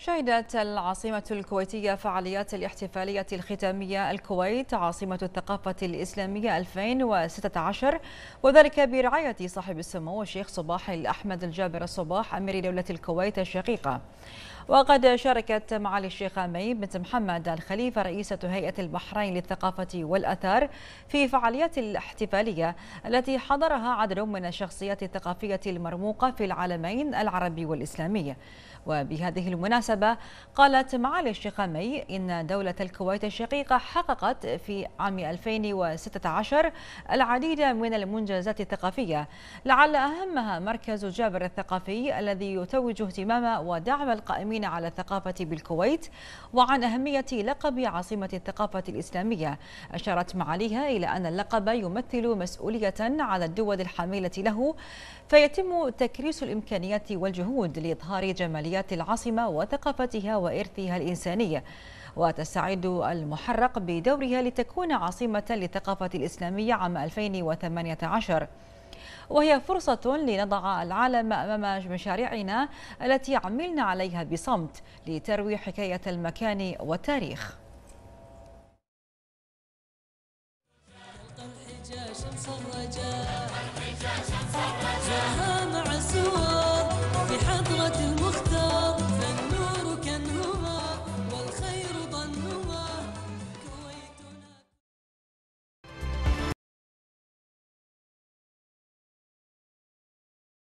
شهدت العاصمة الكويتية فعاليات الاحتفالية الختامية الكويت عاصمة الثقافة الإسلامية 2016 وذلك برعاية صاحب السمو الشيخ صباح الأحمد الجابر الصباح أمير دولة الكويت الشقيقة وقد شاركت معالي الشيخ أمي بنت محمد الخليفة رئيسة هيئة البحرين للثقافة والأثار في فعاليات الاحتفالية التي حضرها عدد من الشخصيات الثقافية المرموقة في العالمين العربي والإسلامي وبهذه المناسبة المناسبة قالت معالي الشيخ مي إن دولة الكويت الشقيقة حققت في عام 2016 العديد من المنجزات الثقافية لعل أهمها مركز جابر الثقافي الذي يتوج اهتمام ودعم القائمين على الثقافة بالكويت وعن أهمية لقب عاصمة الثقافة الإسلامية أشارت معاليها إلى أن اللقب يمثل مسؤولية على الدول الحاملة له فيتم تكريس الإمكانيات والجهود لإظهار جماليات العاصمة وثقافة ثقافتها وإرثها الإنساني وتستعد المحرق بدورها لتكون عاصمة للثقافة الإسلامية عام 2018 وهي فرصة لنضع العالم أمام مشاريعنا التي عملنا عليها بصمت لتروي حكاية المكان والتاريخ الرجاء شمس الرجاء